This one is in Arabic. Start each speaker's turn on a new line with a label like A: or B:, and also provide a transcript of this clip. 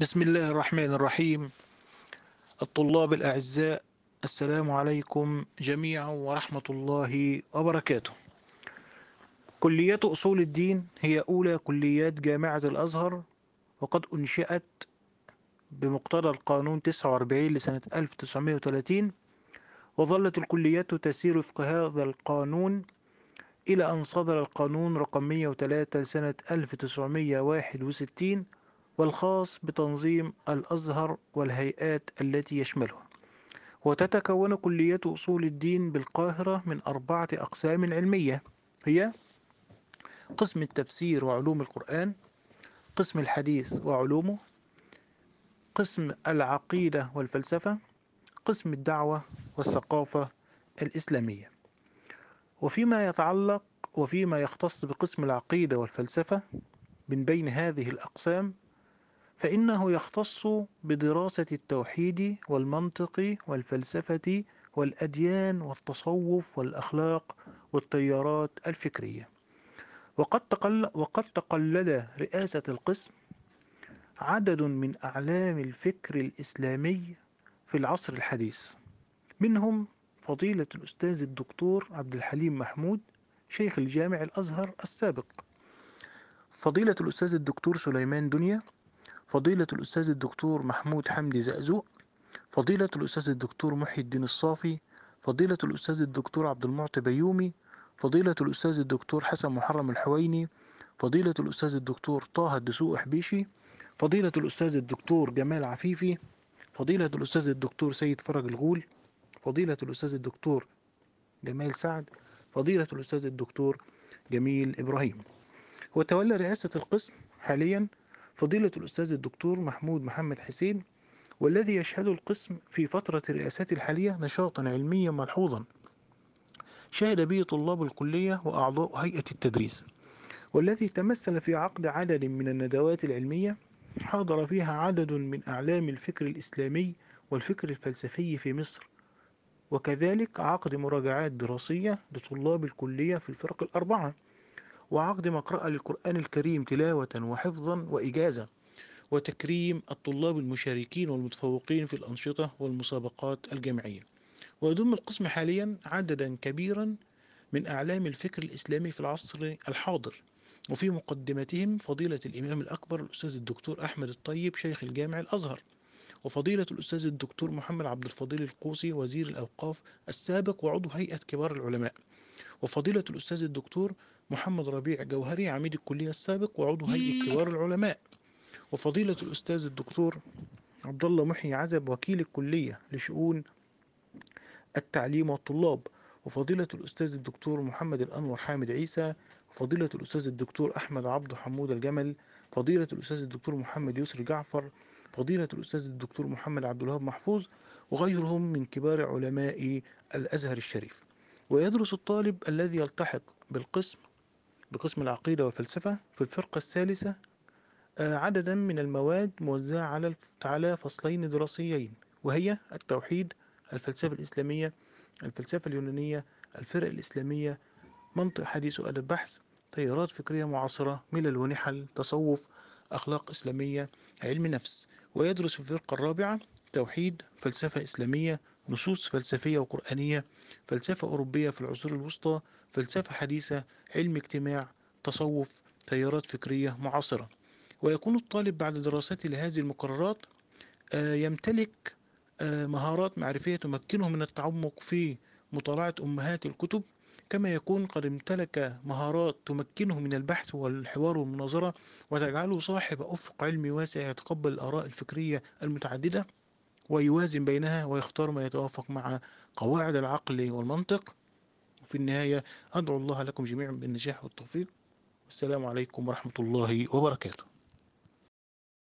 A: بسم الله الرحمن الرحيم الطلاب الأعزاء السلام عليكم جميعا ورحمة الله وبركاته كلية أصول الدين هي أولى كليات جامعة الأزهر وقد أنشأت بمقتضى القانون 49 لسنة 1930 وظلت الكليات تسير وفق هذا القانون إلى أن صدر القانون رقم 103 سنة 1961 والخاص بتنظيم الأزهر والهيئات التي يشملها وتتكون كلية أصول الدين بالقاهرة من أربعة أقسام علمية هي قسم التفسير وعلوم القرآن قسم الحديث وعلومه قسم العقيدة والفلسفة قسم الدعوة والثقافة الإسلامية وفيما يتعلق وفيما يختص بقسم العقيدة والفلسفة من بين هذه الأقسام فإنه يختص بدراسة التوحيد والمنطق والفلسفة والأديان والتصوف والأخلاق والتيارات الفكرية وقد, تقل وقد تقلد رئاسة القسم عدد من أعلام الفكر الإسلامي في العصر الحديث منهم فضيلة الأستاذ الدكتور عبد الحليم محمود شيخ الجامع الأزهر السابق فضيلة الأستاذ الدكتور سليمان دنيا فضيلة الأستاذ الدكتور محمود حمدي زقزوق فضيلة الأستاذ الدكتور محي الدين الصافي فضيلة الأستاذ الدكتور عبد المعطي بيومي فضيلة الأستاذ الدكتور حسن محرم الحويني فضيلة الأستاذ الدكتور طه الدسوق حبيشي فضيلة الأستاذ الدكتور جمال عفيفي فضيلة الأستاذ الدكتور سيد فرج الغول فضيلة الأستاذ الدكتور جمال سعد فضيلة الأستاذ الدكتور جميل إبراهيم وتولى رئاسة القسم حاليا فضيلة الأستاذ الدكتور محمود محمد حسين والذي يشهد القسم في فترة رئاسته الحالية نشاطا علميا ملحوظا شهد به طلاب الكلية وأعضاء هيئة التدريس والذي تمثل في عقد عدد من الندوات العلمية حاضر فيها عدد من أعلام الفكر الإسلامي والفكر الفلسفي في مصر وكذلك عقد مراجعات دراسية لطلاب الكلية في الفرق الأربعة وعقد مقرأة للقرآن الكريم تلاوة وحفظا وإجازة وتكريم الطلاب المشاركين والمتفوقين في الأنشطة والمسابقات الجامعية ويضم القسم حاليا عددا كبيرا من أعلام الفكر الإسلامي في العصر الحاضر وفي مقدمتهم فضيلة الإمام الأكبر الأستاذ الدكتور أحمد الطيب شيخ الجامع الأزهر وفضيلة الأستاذ الدكتور محمد عبد الفضيل القوسي وزير الأوقاف السابق وعضو هيئة كبار العلماء وفضيلة الأستاذ الدكتور محمد ربيع جوهري عميد الكلية السابق وعضو هيئة كبار العلماء وفضيلة الأستاذ الدكتور عبد الله محي عزب وكيل الكلية لشؤون التعليم والطلاب وفضيلة الأستاذ الدكتور محمد الأنور حامد عيسى وفضيلة الأستاذ الدكتور أحمد عبد حمود الجمل فضيلة الأستاذ الدكتور محمد يسري جعفر فضيلة الأستاذ الدكتور محمد عبد الوهاب محفوظ وغيرهم من كبار علماء الأزهر الشريف ويدرس الطالب الذي يلتحق بالقسم بقسم العقيدة والفلسفة في الفرقة الثالثة آه، عددا من المواد موزعة على على فصلين دراسيين وهي التوحيد الفلسفة الإسلامية الفلسفة اليونانية الفرق الإسلامية منطق حديث وأدب بحث تيارات فكرية معاصرة ملل ونحل تصوف أخلاق إسلامية علم نفس ويدرس في الفرقة الرابعة توحيد فلسفة إسلامية نصوص فلسفية وقرآنية فلسفة أوروبية في العصور الوسطى فلسفة حديثة علم اجتماع تصوف تيارات فكرية معاصرة ويكون الطالب بعد دراسته لهذه المقررات آه، يمتلك آه، مهارات معرفية تمكنه من التعمق في مطالعة أمهات الكتب كما يكون قد امتلك مهارات تمكنه من البحث والحوار والمناظرة وتجعله صاحب أفق علمي واسع يتقبل الآراء الفكرية المتعددة ويوازن بينها ويختار ما يتوافق مع قواعد العقل والمنطق وفي النهاية أدعو الله لكم جميعا بالنجاح والتوفيق والسلام عليكم ورحمة الله وبركاته